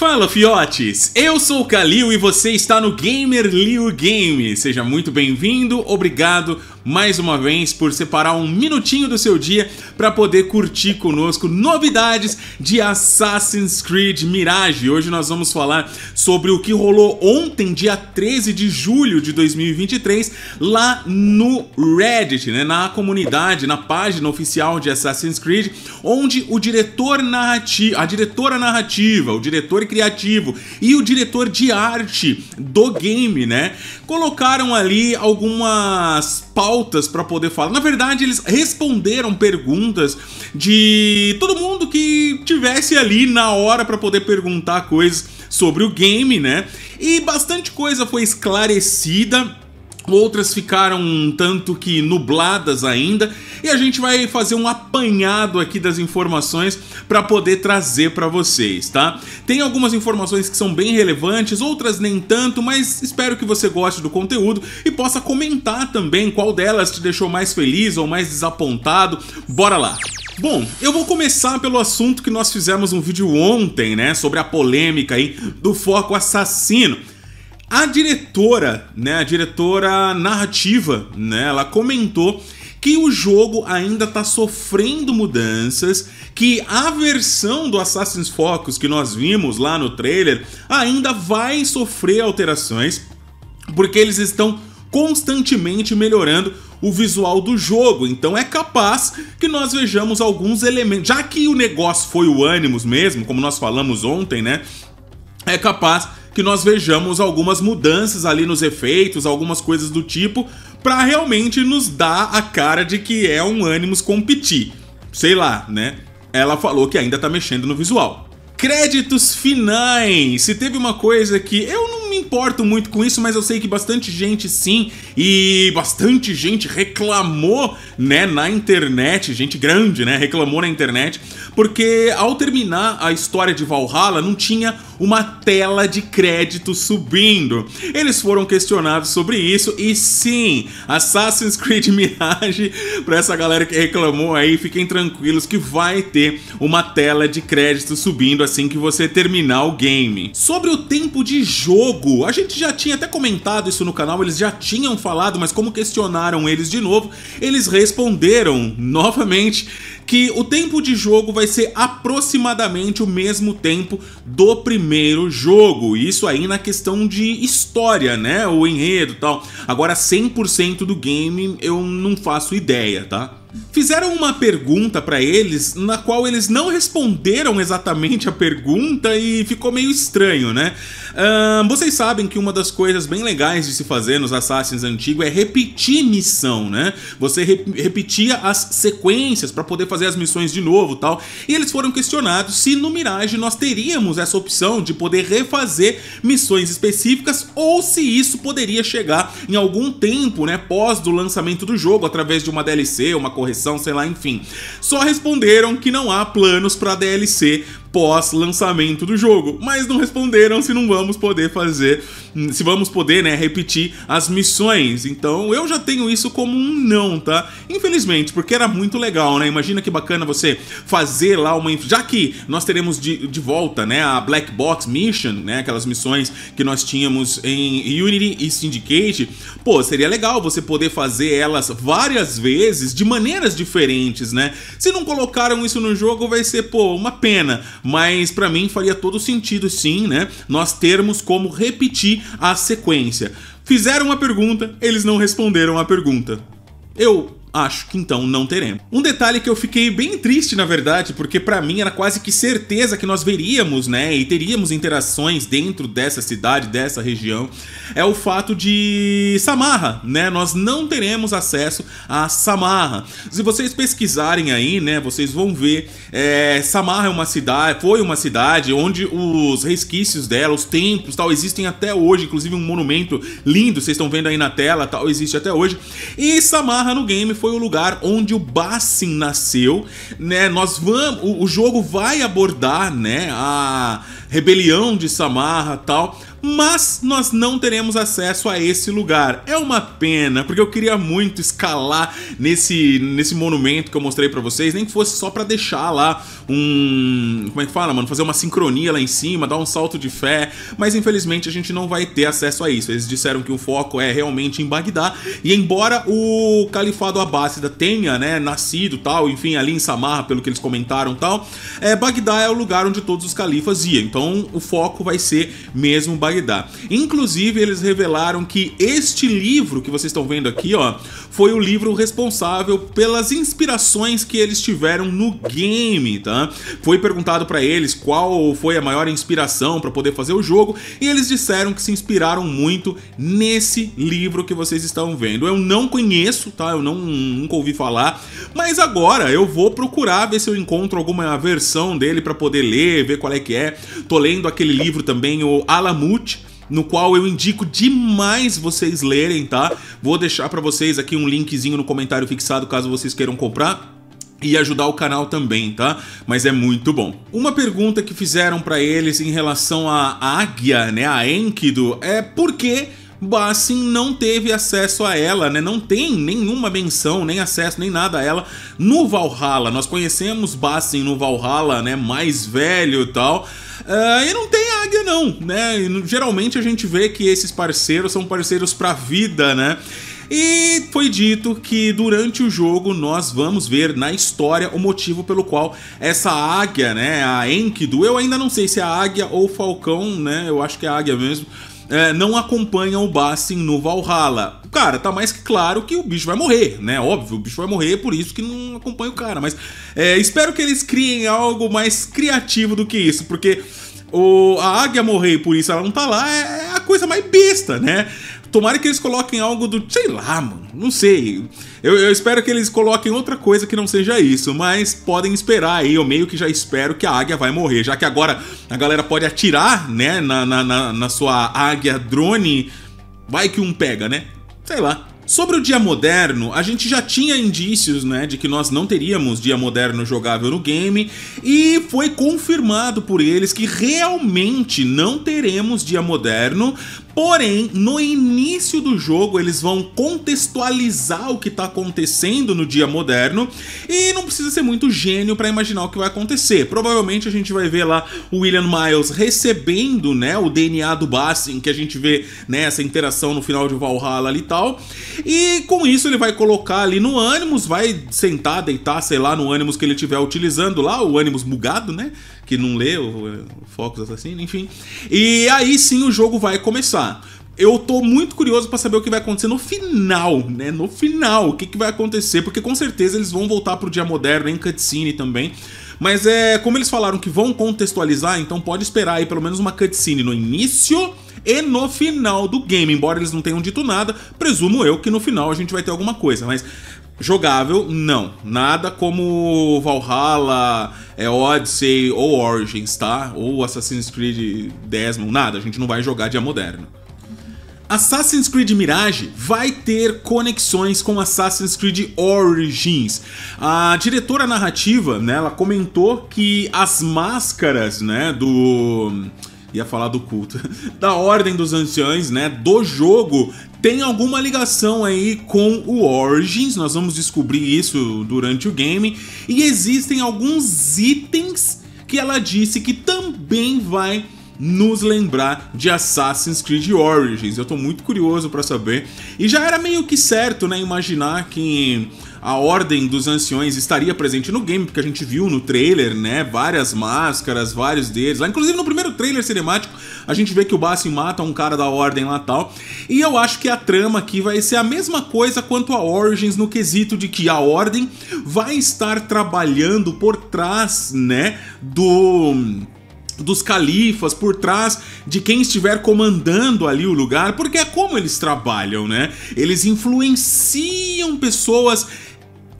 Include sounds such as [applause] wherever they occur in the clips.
Fala fiotes, eu sou o Kalil e você está no Gamer Liu Game. Seja muito bem-vindo, obrigado mais uma vez por separar um minutinho do seu dia para poder curtir conosco novidades de Assassin's Creed Mirage. Hoje nós vamos falar sobre o que rolou ontem, dia 13 de julho de 2023, lá no Reddit, né, na comunidade, na página oficial de Assassin's Creed, onde o diretor narrativo, a diretora narrativa, o diretor criativo e o diretor de arte do game, né, colocaram ali algumas pautas pautas para poder falar. Na verdade, eles responderam perguntas de todo mundo que tivesse ali na hora para poder perguntar coisas sobre o game, né? E bastante coisa foi esclarecida outras ficaram um tanto que nubladas ainda, e a gente vai fazer um apanhado aqui das informações para poder trazer para vocês, tá? Tem algumas informações que são bem relevantes, outras nem tanto, mas espero que você goste do conteúdo e possa comentar também qual delas te deixou mais feliz ou mais desapontado. Bora lá. Bom, eu vou começar pelo assunto que nós fizemos um vídeo ontem, né, sobre a polêmica aí do foco assassino. A diretora, né, a diretora narrativa, né, ela comentou que o jogo ainda está sofrendo mudanças, que a versão do Assassin's Focus que nós vimos lá no trailer ainda vai sofrer alterações, porque eles estão constantemente melhorando o visual do jogo. Então é capaz que nós vejamos alguns elementos, já que o negócio foi o Animus mesmo, como nós falamos ontem, né? É capaz que nós vejamos algumas mudanças ali nos efeitos, algumas coisas do tipo, para realmente nos dar a cara de que é um Animus competir. Sei lá, né? Ela falou que ainda tá mexendo no visual. Créditos finais! Se teve uma coisa que eu não me importo muito com isso, mas eu sei que bastante gente sim, e bastante gente reclamou, né, na internet, gente grande, né, reclamou na internet, porque ao terminar a história de Valhalla não tinha uma tela de crédito subindo. Eles foram questionados sobre isso e sim, Assassin's Creed [laughs] Mirage, para essa galera que reclamou aí, fiquem tranquilos que vai ter uma tela de crédito subindo assim que você terminar o game. Sobre o tempo de jogo, a gente já tinha até comentado isso no canal, eles já tinham falado, mas como questionaram eles de novo, eles responderam novamente que o tempo de jogo vai ser aproximadamente o mesmo tempo do primeiro primeiro jogo. Isso aí na questão de história, né? O enredo tal. Agora, 100% do game eu não faço ideia, tá? Fizeram uma pergunta para eles, na qual eles não responderam exatamente a pergunta e ficou meio estranho, né? vocês sabem que uma das coisas bem legais de se fazer nos Assassins antigos é repetir missão, né? Você re repetia as sequências para poder fazer as missões de novo tal. E eles foram questionados se no Mirage nós teríamos essa opção de poder refazer missões específicas ou se isso poderia chegar em algum tempo, né? Pós do lançamento do jogo, através de uma DLC, uma correção, sei lá, enfim. Só responderam que não há planos para DLC pós-lançamento do jogo, mas não responderam se não vamos poder fazer, se vamos poder, né, repetir as missões. Então, eu já tenho isso como um não, tá? Infelizmente, porque era muito legal, né? Imagina que bacana você fazer lá uma, já que nós teremos de, de volta, né, a Black Box Mission, né, aquelas missões que nós tínhamos em Unity e Syndicate. Pô, seria legal você poder fazer elas várias vezes de maneiras diferentes, né? Se não colocaram isso no jogo, vai ser, pô, uma pena mas para mim faria todo sentido sim, né? Nós termos como repetir a sequência. Fizeram uma pergunta, eles não responderam a pergunta. Eu Acho que então não teremos. Um detalhe que eu fiquei bem triste, na verdade, porque para mim era quase que certeza que nós veríamos, né, e teríamos interações dentro dessa cidade, dessa região, é o fato de Samarra, né? Nós não teremos acesso a Samarra. Se vocês pesquisarem aí, né, vocês vão ver. É, Samarra é uma cidade, foi uma cidade onde os resquícios dela, os templos, tal, existem até hoje. Inclusive um monumento lindo, vocês estão vendo aí na tela, tal, existe até hoje. E Samarra no game foi o lugar onde o Bassin nasceu, né? Nós vamos, o, o jogo vai abordar, né, a rebelião de Samarra, tal, mas nós não teremos acesso a esse lugar. É uma pena, porque eu queria muito escalar nesse, nesse monumento que eu mostrei para vocês, nem que fosse só para deixar lá um. Como é que fala, mano? Fazer uma sincronia lá em cima, dar um salto de fé. Mas infelizmente a gente não vai ter acesso a isso. Eles disseram que o foco é realmente em Bagdá. E embora o Califado Abássida tenha, né, nascido tal, enfim, ali em Samarra, pelo que eles comentaram tal, é, Bagdá é o lugar onde todos os califas iam. Então o foco vai ser mesmo Bagdá. Inclusive, eles revelaram que este livro que vocês estão vendo aqui, ó, foi o livro responsável pelas inspirações que eles tiveram no game, tá? Foi perguntado para eles qual foi a maior inspiração para poder fazer o jogo e eles disseram que se inspiraram muito nesse livro que vocês estão vendo. Eu não conheço, tá? Eu não nunca ouvi falar, mas agora eu vou procurar ver se eu encontro alguma versão dele para poder ler, ver qual é que é. Tô lendo aquele livro também, o Alamut, no qual eu indico demais vocês lerem, tá? Vou deixar para vocês aqui um linkzinho no comentário fixado caso vocês queiram comprar e ajudar o canal também, tá? Mas é muito bom. Uma pergunta que fizeram para eles em relação à águia, né, a Enkidu, é por que Bassin não teve acesso a ela, né? Não tem nenhuma menção, nem acesso, nem nada a ela no Valhalla. Nós conhecemos Bassin no Valhalla, né? Mais velho e tal. Uh, e não tem águia, não, né? geralmente a gente vê que esses parceiros são parceiros pra vida, né? E foi dito que durante o jogo nós vamos ver na história o motivo pelo qual essa águia, né, a Enkidu, eu ainda não sei se é águia ou falcão, né, eu acho que é águia mesmo, é, não acompanha o Bassin no Valhalla. Cara, tá mais que claro que o bicho vai morrer, né? Óbvio, o bicho vai morrer, por isso que não acompanha o cara. Mas é, espero que eles criem algo mais criativo do que isso, porque o, a águia morrer por isso ela não tá lá é, é a coisa mais besta, né? Tomara que eles coloquem algo do. Sei lá, mano. Não sei. Eu, eu, espero que eles coloquem outra coisa que não seja isso, mas podem esperar aí. Eu meio que já espero que a águia vai morrer, já que agora a galera pode atirar, né, na, na, na, na sua águia drone. Vai que um pega, né? Sei lá. Sobre o dia moderno, a gente já tinha indícios, né, de que nós não teríamos dia moderno jogável no game, e foi confirmado por eles que realmente não teremos dia moderno, Porém, no início do jogo, eles vão contextualizar o que está acontecendo no dia moderno e não precisa ser muito gênio para imaginar o que vai acontecer. Provavelmente a gente vai ver lá o William Miles recebendo né, o DNA do Bassin, que a gente vê né, essa interação no final de Valhalla e tal. E com isso ele vai colocar ali no ânimos, vai sentar, deitar, sei lá, no ânimos que ele estiver utilizando lá, o ânimos bugado, né? Que não lê o, o Focus Assassino, enfim. E aí sim o jogo vai começar. Eu tô muito curioso para saber o que vai acontecer no final, né? No final, o que, que vai acontecer? Porque com certeza eles vão voltar pro dia moderno em cutscene também. Mas é como eles falaram que vão contextualizar, então pode esperar aí pelo menos uma cutscene no início e no final do game. Embora eles não tenham dito nada, presumo eu que no final a gente vai ter alguma coisa. Mas Jogável, não. Nada como Valhalla, é, Odyssey ou Origins, tá? Ou Assassin's Creed Desmond, nada. A gente não vai jogar dia moderno. Assassin's Creed Mirage vai ter conexões com Assassin's Creed Origins. A diretora narrativa, né, ela comentou que as máscaras, né, do ia falar do culto, [laughs] da Ordem dos Anciões, né, do jogo, tem alguma ligação aí com o Origins, nós vamos descobrir isso durante o game, e existem alguns itens que ela disse que também vai nos lembrar de Assassin's Creed Origins. Eu tô muito curioso para saber. E já era meio que certo, né, imaginar que a Ordem dos Anciões estaria presente no game, porque a gente viu no trailer, né? Várias máscaras, vários deles. Lá, ah, inclusive no primeiro trailer cinemático, a gente vê que o Bassin mata um cara da Ordem lá tal. E eu acho que a trama aqui vai ser a mesma coisa quanto a Origins no quesito de que a Ordem vai estar trabalhando por trás, né? Do dos califas, por trás de quem estiver comandando ali o lugar, porque é como eles trabalham, né? Eles influenciam pessoas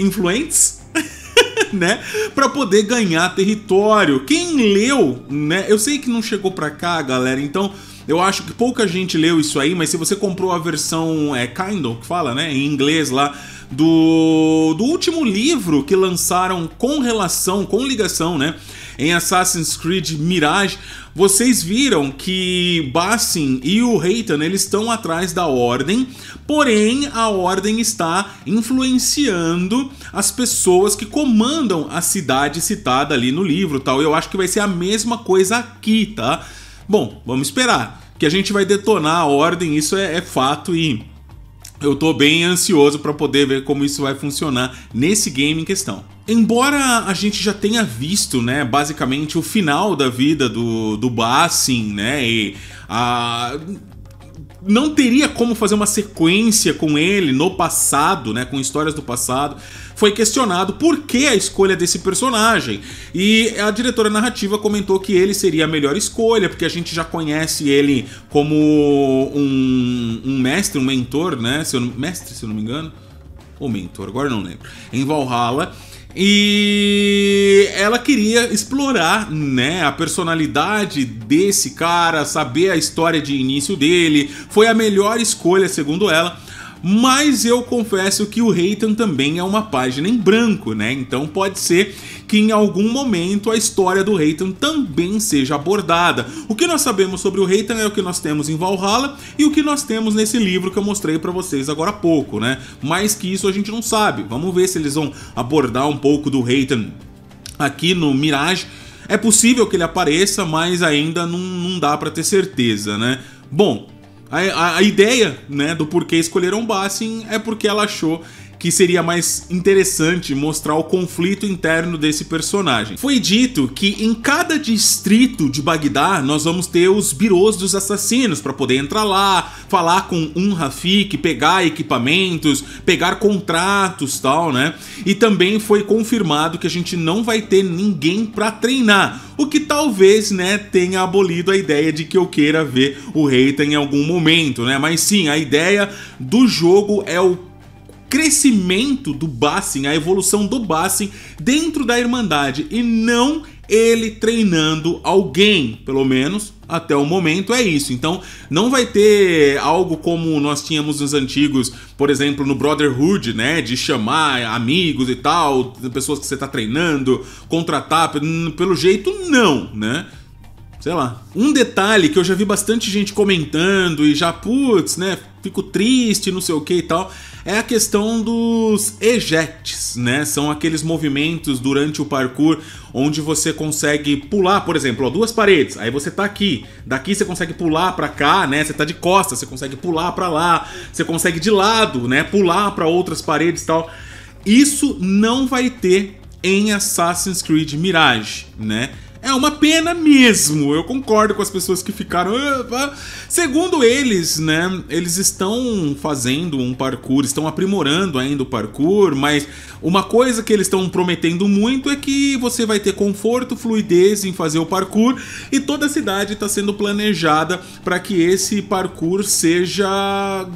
influentes [laughs] né, para poder ganhar território. Quem leu, né? Eu sei que não chegou para cá, galera. Então, eu acho que pouca gente leu isso aí, mas se você comprou a versão é Kindle, que fala, né, em inglês lá do do último livro que lançaram com relação, com ligação, né, em Assassin's Creed Mirage, vocês viram que Bassin e o Reitan eles estão atrás da ordem, porém a ordem está influenciando as pessoas que comandam a cidade citada ali no livro, tal. Eu acho que vai ser a mesma coisa aqui, tá? Bom, vamos esperar. Que a gente vai detonar a ordem, isso é, é fato e eu tô bem ansioso para poder ver como isso vai funcionar nesse game em questão. Embora a gente já tenha visto, né, basicamente o final da vida do, do Bassin, né, e a, não teria como fazer uma sequência com ele no passado, né, com histórias do passado, foi questionado por que a escolha desse personagem. E a diretora narrativa comentou que ele seria a melhor escolha, porque a gente já conhece ele como um, um mestre, um mentor, né? Se mestre, se eu não me engano ou mentor, agora não lembro, em Valhalla. E ela queria explorar, né, a personalidade desse cara, saber a história de início dele. Foi a melhor escolha, segundo ela mas eu confesso que o Reitan também é uma página em branco, né? Então pode ser que em algum momento a história do Reitan também seja abordada. O que nós sabemos sobre o Reitan é o que nós temos em Valhalla e o que nós temos nesse livro que eu mostrei para vocês agora há pouco, né? Mais que isso a gente não sabe. Vamos ver se eles vão abordar um pouco do Reitan aqui no Mirage. É possível que ele apareça, mas ainda não, não dá para ter certeza, né? Bom, a, a, ideia né, do porquê escolheram Bassin é porque ela achou que seria mais interessante mostrar o conflito interno desse personagem. Foi dito que em cada distrito de Bagdá nós vamos ter os birôs dos assassinos para poder entrar lá, falar com um Rafik, pegar equipamentos, pegar contratos, tal, né? E também foi confirmado que a gente não vai ter ninguém para treinar, o que talvez, né, tenha abolido a ideia de que eu queira ver o Reita em algum momento, né? Mas sim, a ideia do jogo é o crescimento do Bassin, a evolução do Bassin dentro da Irmandade e não ele treinando alguém, pelo menos até o momento é isso. Então não vai ter algo como nós tínhamos nos antigos, por exemplo, no Brotherhood, né, de chamar amigos e tal, pessoas que você está treinando, contratar, pelo jeito não, né? sei lá. Um detalhe que eu já vi bastante gente comentando e já, putz, né? fico triste, não sei o que e tal, é a questão dos ejects, né? São aqueles movimentos durante o parkour onde você consegue pular, por exemplo, ó, duas paredes, aí você tá aqui, daqui você consegue pular para cá, né? Você tá de costas, você consegue pular para lá, você consegue de lado, né? Pular para outras paredes e tal. Isso não vai ter em Assassin's Creed Mirage, né? É uma pena mesmo. Eu concordo com as pessoas que ficaram. Ah, Segundo eles, né? Eles estão fazendo um parkour, estão aprimorando ainda o parkour, mas uma coisa que eles estão prometendo muito é que você vai ter conforto, fluidez em fazer o parkour e toda a cidade está sendo planejada para que esse parkour seja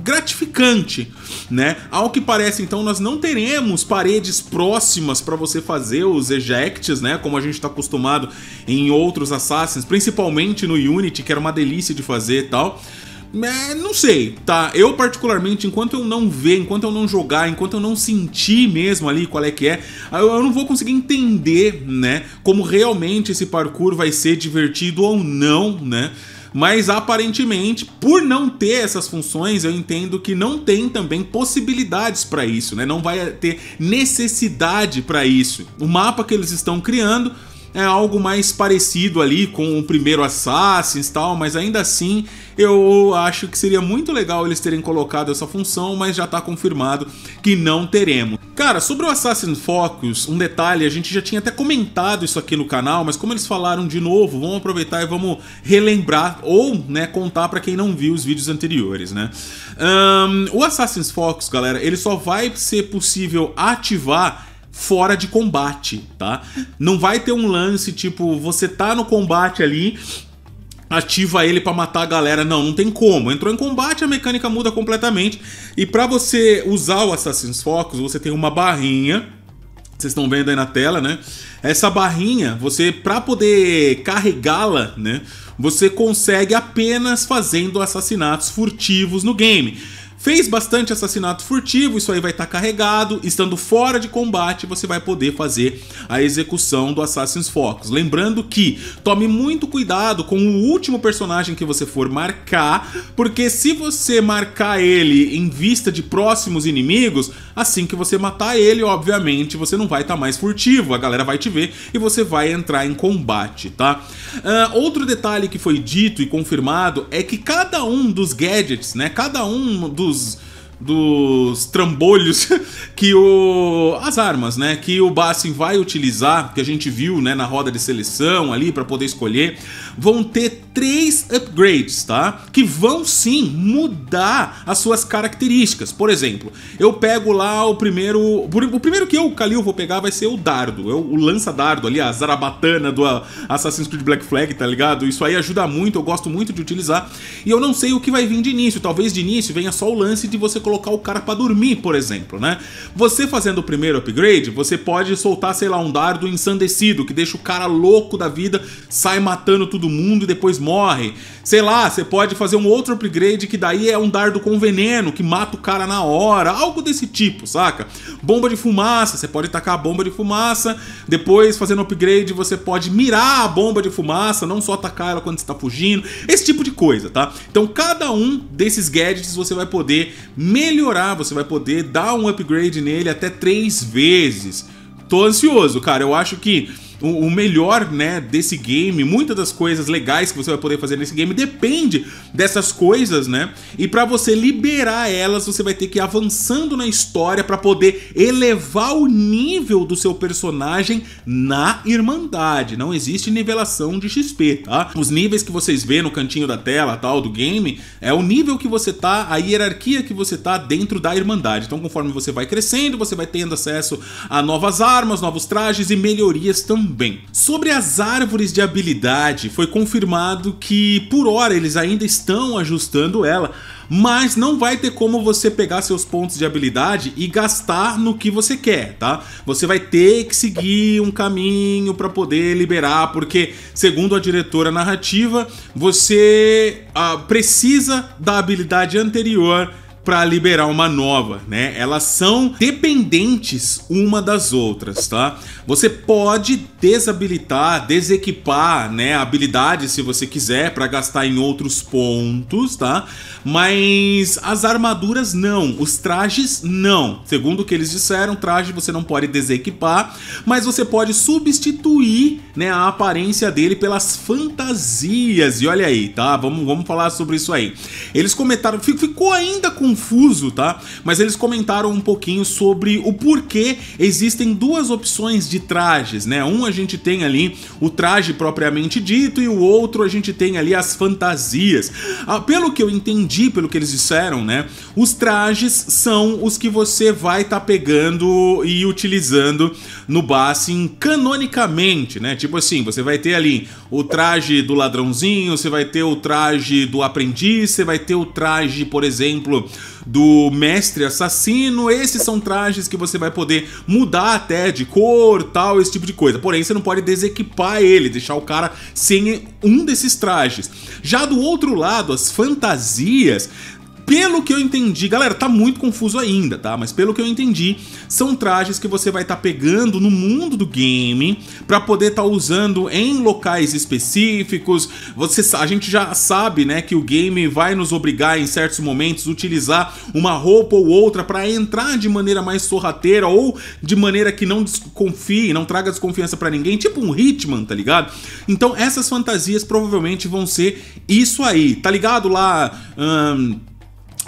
gratificante, né? Ao que parece, então, nós não teremos paredes próximas para você fazer os ejects, né? Como a gente está acostumado em outros Assassins, principalmente no Unity, que era uma delícia de fazer e tal. É, não sei, tá? Eu, particularmente, enquanto eu não ver, enquanto eu não jogar, enquanto eu não sentir mesmo ali qual é que é, eu, eu, não vou conseguir entender, né? Como realmente esse parkour vai ser divertido ou não, né? Mas aparentemente, por não ter essas funções, eu entendo que não tem também possibilidades para isso, né? Não vai ter necessidade para isso. O mapa que eles estão criando é algo mais parecido ali com o primeiro Assassin's tal, mas ainda assim eu acho que seria muito legal eles terem colocado essa função, mas já está confirmado que não teremos. Cara, sobre o Assassin's Focus, um detalhe, a gente já tinha até comentado isso aqui no canal, mas como eles falaram de novo, vamos aproveitar e vamos relembrar ou né, contar para quem não viu os vídeos anteriores, né? Um, o Assassin's Focus, galera, ele só vai ser possível ativar fora de combate, tá? Não vai ter um lance tipo, você tá no combate ali, ativa ele para matar a galera. Não, não tem como. Entrou em combate, a mecânica muda completamente. E para você usar o Assassin's Focus, você tem uma barrinha. Vocês estão vendo aí na tela, né? Essa barrinha, você para poder carregá-la, né? Você consegue apenas fazendo assassinatos furtivos no game. Fez bastante assassinato furtivo, isso aí vai estar tá carregado. Estando fora de combate, você vai poder fazer a execução do Assassin's Focus. Lembrando que tome muito cuidado com o último personagem que você for marcar, porque se você marcar ele em vista de próximos inimigos, assim que você matar ele, obviamente, você não vai estar tá mais furtivo, a galera vai te ver e você vai entrar em combate, tá? Uh, outro detalhe que foi dito e confirmado é que cada um dos gadgets, né, cada um dos os dos trambolhos [laughs] que o as armas, né, que o Bassin vai utilizar, que a gente viu, né, na roda de seleção ali para poder escolher, vão ter três upgrades, tá? Que vão sim mudar as suas características. Por exemplo, eu pego lá o primeiro, o primeiro que eu, Kalil, vou pegar vai ser o dardo, eu, o lança dardo ali, a zarabatana do Assassin's Creed Black Flag, tá ligado? Isso aí ajuda muito, eu gosto muito de utilizar. E eu não sei o que vai vir de início, talvez de início venha só o lance de você colocar colocar o cara para dormir, por exemplo, né? Você fazendo o primeiro upgrade, você pode soltar, sei lá, um dardo ensandecido que deixa o cara louco da vida, sai matando todo mundo e depois morre. Sei lá, você pode fazer um outro upgrade que daí é um dardo com veneno que mata o cara na hora, algo desse tipo, saca? Bomba de fumaça, você pode tacar a bomba de fumaça, depois fazendo upgrade você pode mirar a bomba de fumaça, não só atacar ela quando está fugindo, esse tipo de coisa, tá? Então cada um desses gadgets você vai poder melhorar, você vai poder dar um upgrade nele até três vezes. Tô ansioso, cara. Eu acho que o, o melhor, né, desse game, muitas das coisas legais que você vai poder fazer nesse game depende dessas coisas, né? E para você liberar elas, você vai ter que ir avançando na história para poder elevar o nível do seu personagem na Irmandade. Não existe nivelação de XP, tá? Os níveis que vocês vê no cantinho da tela, tal, do game, é o nível que você tá, a hierarquia que você tá dentro da Irmandade. Então, conforme você vai crescendo, você vai tendo acesso a novas armas, novos trajes e melhorias também bem. Sobre as árvores de habilidade, foi confirmado que por hora eles ainda estão ajustando ela, mas não vai ter como você pegar seus pontos de habilidade e gastar no que você quer, tá? Você vai ter que seguir um caminho para poder liberar, porque segundo a diretora narrativa, você ah, precisa da habilidade anterior para liberar uma nova, né? Elas são dependentes uma das outras, tá? Você pode desabilitar, desequipar, né, a habilidade se você quiser para gastar em outros pontos, tá? Mas as armaduras não, os trajes não. Segundo o que eles disseram, traje você não pode desequipar, mas você pode substituir, né, a aparência dele pelas fantasias. E olha aí, tá? Vamos, vamos falar sobre isso aí. Eles comentaram, ficou ainda com confuso, tá? Mas eles comentaram um pouquinho sobre o porquê existem duas opções de trajes, né? Um a gente tem ali o traje propriamente dito e o outro a gente tem ali as fantasias. Ah, pelo que eu entendi, pelo que eles disseram, né? Os trajes são os que você vai estar tá pegando e utilizando no Bassin canonicamente, né? Tipo assim, você vai ter ali o traje do ladrãozinho, você vai ter o traje do aprendiz, você vai ter o traje, por exemplo, do mestre assassino. Esses são trajes que você vai poder mudar até de cor, tal, esse tipo de coisa. Porém, você não pode desequipar ele, deixar o cara sem um desses trajes. Já do outro lado, as fantasias pelo que eu entendi, galera, tá muito confuso ainda, tá? Mas pelo que eu entendi, são trajes que você vai estar tá pegando no mundo do game para poder estar tá usando em locais específicos. Você, a gente já sabe, né, que o game vai nos obrigar em certos momentos a utilizar uma roupa ou outra para entrar de maneira mais sorrateira ou de maneira que não desconfie, não traga desconfiança para ninguém, tipo um Hitman, tá ligado? Então essas fantasias provavelmente vão ser isso aí, tá ligado lá? Hum,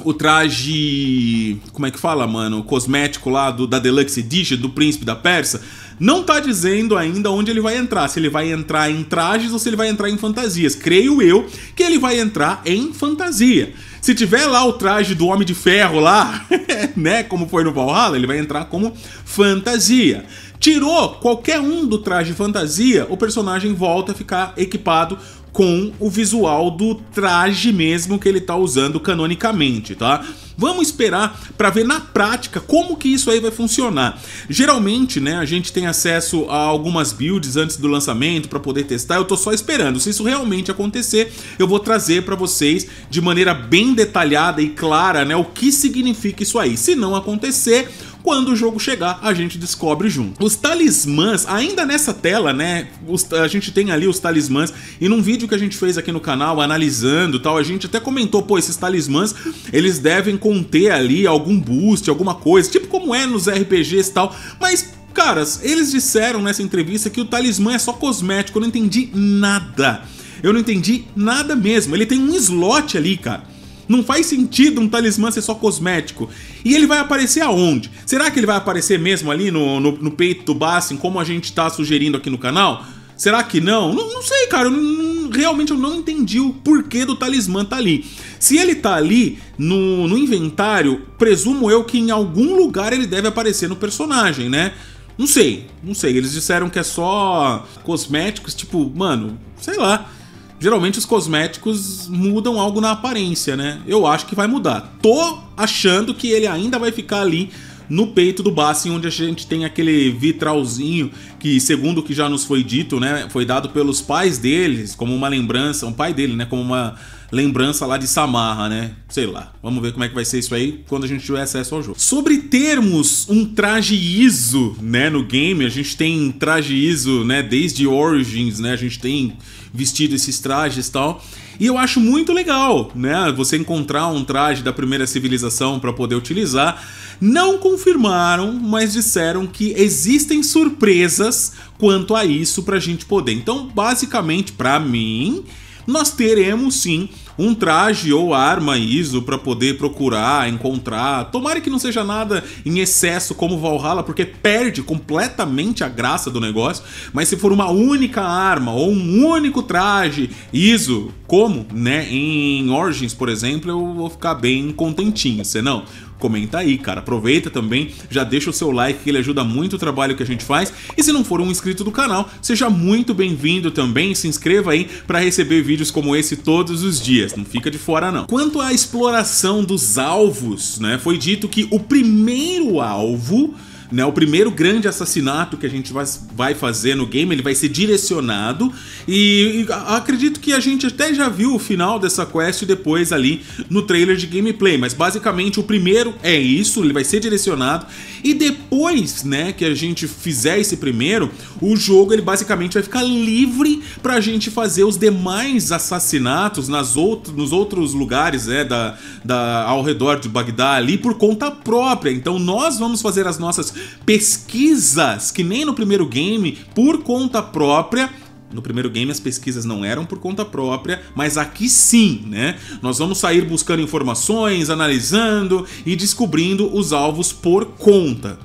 o traje. Como é que fala, mano? Cosmético lá do, da Deluxe Edition, do Príncipe da persa Não tá dizendo ainda onde ele vai entrar. Se ele vai entrar em trajes ou se ele vai entrar em fantasias. Creio eu que ele vai entrar em fantasia. Se tiver lá o traje do Homem de Ferro lá, [laughs] né? Como foi no Valhalla, ele vai entrar como fantasia. Tirou qualquer um do traje fantasia, o personagem volta a ficar equipado com o visual do traje mesmo que ele tá usando canonicamente, tá? Vamos esperar para ver na prática como que isso aí vai funcionar. Geralmente, né, a gente tem acesso a algumas builds antes do lançamento para poder testar. Eu tô só esperando. Se isso realmente acontecer, eu vou trazer para vocês de maneira bem detalhada e clara, né, o que significa isso aí. Se não acontecer, quando o jogo chegar, a gente descobre junto. Os talismãs, ainda nessa tela, né? Os, a gente tem ali os talismãs e num vídeo que a gente fez aqui no canal analisando tal, a gente até comentou, pô, esses talismãs, eles devem conter ali algum boost, alguma coisa, tipo como é nos RPGs e tal, mas Caras, eles disseram nessa entrevista que o talismã é só cosmético, eu não entendi nada. Eu não entendi nada mesmo. Ele tem um slot ali, cara. Não faz sentido um talismã ser só cosmético. E ele vai aparecer aonde? Será que ele vai aparecer mesmo ali no, no, no peito do Bassin, como a gente tá sugerindo aqui no canal? Será que não? Não, não sei, cara. Eu não, realmente eu não entendi o porquê do talismã tá ali. Se ele tá ali no, no inventário, presumo eu que em algum lugar ele deve aparecer no personagem, né? Não sei, não sei. Eles disseram que é só cosméticos, tipo, mano, sei lá geralmente os cosméticos mudam algo na aparência, né? Eu acho que vai mudar. Tô achando que ele ainda vai ficar ali no peito do Bassin, onde a gente tem aquele vitralzinho que, segundo o que já nos foi dito, né, foi dado pelos pais deles como uma lembrança, um pai dele, né, como uma lembrança lá de Samarra, né? Sei lá. Vamos ver como é que vai ser isso aí quando a gente tiver acesso ao jogo. Sobre termos um traje ISO, né, no game, a gente tem traje ISO, né, desde Origins, né? A gente tem vestido esses trajes e tal. E eu acho muito legal, né? Você encontrar um traje da primeira civilização para poder utilizar. Não confirmaram, mas disseram que existem surpresas quanto a isso para a gente poder. Então, basicamente, para mim, nós teremos sim um traje ou arma ISO para poder procurar, encontrar. Tomara que não seja nada em excesso como Valhalla, porque perde completamente a graça do negócio. Mas se for uma única arma ou um único traje ISO, como, né, em Origins, por exemplo, eu vou ficar bem contentinho, senão comenta aí, cara. Aproveita também, já deixa o seu like, que ele ajuda muito o trabalho que a gente faz. E se não for um inscrito do canal, seja muito bem-vindo também. Se inscreva aí para receber vídeos como esse todos os dias. Não fica de fora, não. Quanto à exploração dos alvos, né? Foi dito que o primeiro alvo né? O primeiro grande assassinato que a gente vai, vai fazer no game, ele vai ser direcionado. E, e acredito que a gente até já viu o final dessa quest depois ali no trailer de gameplay. Mas basicamente o primeiro é isso, ele vai ser direcionado. E depois né, que a gente fizer esse primeiro, o jogo ele basicamente vai ficar livre para a gente fazer os demais assassinatos nas outro, nos outros lugares né, da, da, ao redor de Bagdá ali por conta própria. Então nós vamos fazer as nossas pesquisas que nem no primeiro game, por conta própria, no primeiro game as pesquisas não eram por conta própria, mas aqui sim, né? Nós vamos sair buscando informações, analisando e descobrindo os alvos por conta.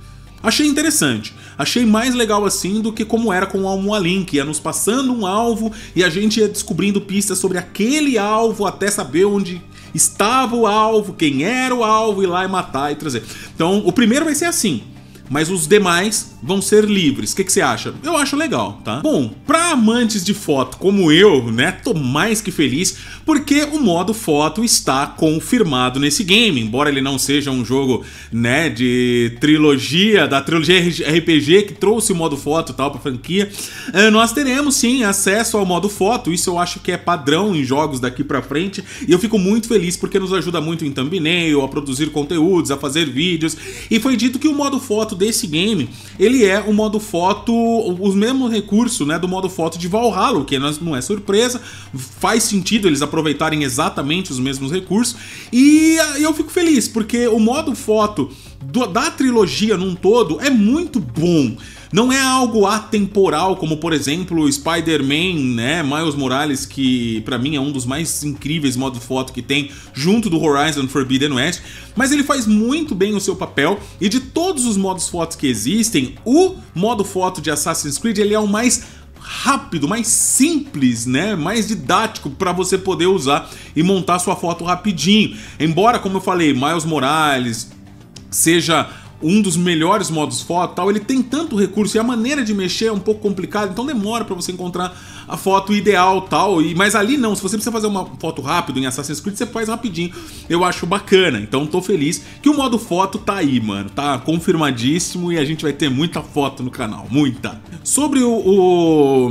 Achei interessante. Achei mais legal assim do que como era com o Almualim, que ia nos passando um alvo e a gente ia descobrindo pistas sobre aquele alvo até saber onde estava o alvo, quem era o alvo, ir lá e matar e trazer. Então, o primeiro vai ser assim mas os demais vão ser livres. O que, que, você acha? Eu acho legal, tá? Bom, para amantes de foto como eu, né, tô mais que feliz porque o modo foto está confirmado nesse game, embora ele não seja um jogo, né, de trilogia, da trilogia RPG que trouxe o modo foto e tal pra franquia, eh, nós teremos sim acesso ao modo foto, isso eu acho que é padrão em jogos daqui pra frente e eu fico muito feliz porque nos ajuda muito em thumbnail, a produzir conteúdos, a fazer vídeos e foi dito que o modo foto desse game, ele é o modo foto, os mesmos recursos, né, do modo foto de Valhalla, o que não é, é surpresa, faz sentido eles aproveitarem exatamente os mesmos recursos. E eu fico feliz porque o modo foto da trilogia num todo é muito bom. Não é algo atemporal, como por exemplo Spider-Man, né? Miles Morales, que para mim é um dos mais incríveis modo foto que tem, junto do Horizon Forbidden West. Mas ele faz muito bem o seu papel e de todos os modos fotos que existem, o modo foto de Assassin's Creed ele é o mais rápido, mais simples, né? Mais didático para você poder usar e montar sua foto rapidinho. Embora, como eu falei, Miles Morales seja um dos melhores modos foto, tal, ele tem tanto recurso e a maneira de mexer é um pouco complicada, então demora para você encontrar a foto ideal, tal. E mas ali não, se você precisa fazer uma foto rápido em Assassin's Creed, você faz rapidinho. Eu acho bacana. Então tô feliz que o modo foto tá aí, mano. Tá confirmadíssimo e a gente vai ter muita foto no canal, muita. Sobre o,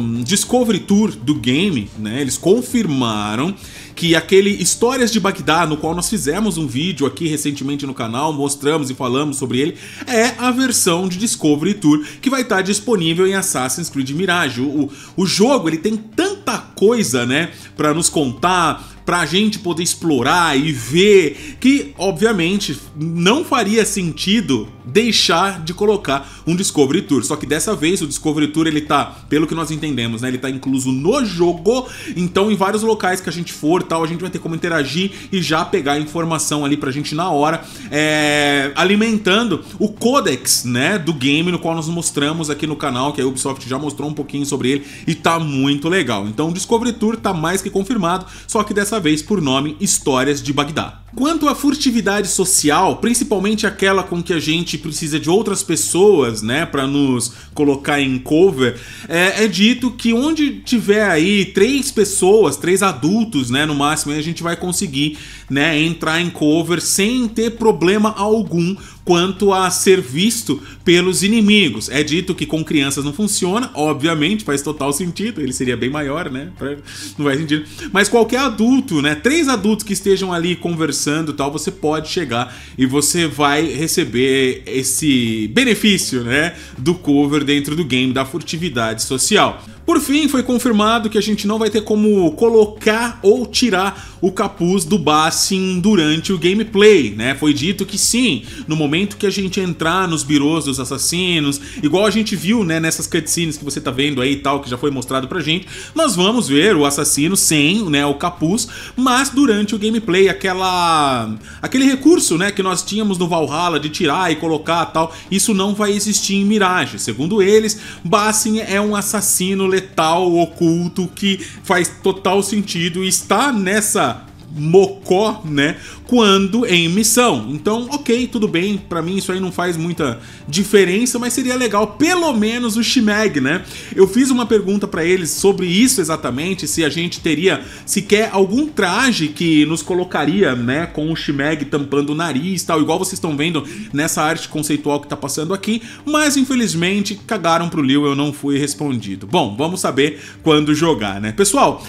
o Discovery Tour do game, né? Eles confirmaram que aquele Histórias de Bagdá, no qual nós fizemos um vídeo aqui recentemente no canal, mostramos e falamos sobre ele, é a versão de Discovery Tour que vai estar disponível em Assassin's Creed Mirage. O, o jogo ele tem tanta coisa, né, para nos contar, pra gente poder explorar e ver que, obviamente, não faria sentido deixar de colocar um Discovery Tour. Só que dessa vez o Discovery Tour ele tá, pelo que nós entendemos, né, ele tá incluso no jogo. Então, em vários locais que a gente for, tal, a gente vai ter como interagir e já pegar a informação ali pra gente na hora, é, alimentando o codex, né, do game no qual nós mostramos aqui no canal, que a Ubisoft já mostrou um pouquinho sobre ele e tá muito legal. Então, o Discovery Tour tá mais que confirmado, só que dessa vez por nome Histórias de Bagdá. Quanto à furtividade social, principalmente aquela com que a gente precisa de outras pessoas, né, para nos colocar em cover, é, é, dito que onde tiver aí três pessoas, três adultos, né, no máximo, a gente vai conseguir, né, entrar em cover sem ter problema algum quanto a ser visto pelos inimigos. É dito que com crianças não funciona, obviamente, faz total sentido, ele seria bem maior, né, pra, não faz sentido. Mas qualquer adulto, né, três adultos que estejam ali conversando começando tal, você pode chegar e você vai receber esse benefício, né, do cover dentro do game da furtividade social. Por fim, foi confirmado que a gente não vai ter como colocar ou tirar o capuz do Bassin durante o gameplay, né? Foi dito que sim, no momento que a gente entrar nos birôs dos assassinos, igual a gente viu, né, nessas cutscenes que você tá vendo aí e tal, que já foi mostrado pra gente, nós vamos ver o assassino sem, né, o capuz, mas durante o gameplay, aquela aquele recurso, né, que nós tínhamos no Valhalla de tirar e colocar, tal, isso não vai existir em Mirage. Segundo eles, Bassin é um assassino metal oculto que faz total sentido e está nessa mocó, né? Quando em missão. Então, ok, tudo bem, para mim isso aí não faz muita diferença, mas seria legal pelo menos o Shimeg, né? Eu fiz uma pergunta para eles sobre isso exatamente, se a gente teria sequer algum traje que nos colocaria, né, com o Shimeg tampando o nariz e tal, igual vocês estão vendo nessa arte conceitual que tá passando aqui, mas infelizmente cagaram pro Liu, eu não fui respondido. Bom, vamos saber quando jogar, né? Pessoal,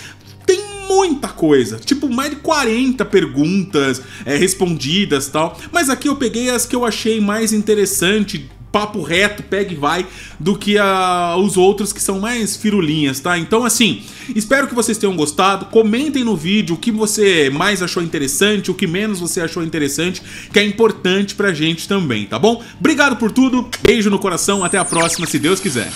muita coisa, tipo mais de 40 perguntas é, respondidas tal. Mas aqui eu peguei as que eu achei mais interessante papo reto, pega e vai, do que a, os outros que são mais firulinhas, tá? Então, assim, espero que vocês tenham gostado. Comentem no vídeo o que você mais achou interessante, o que menos você achou interessante, que é importante pra gente também, tá bom? Obrigado por tudo, beijo no coração, até a próxima, se Deus quiser.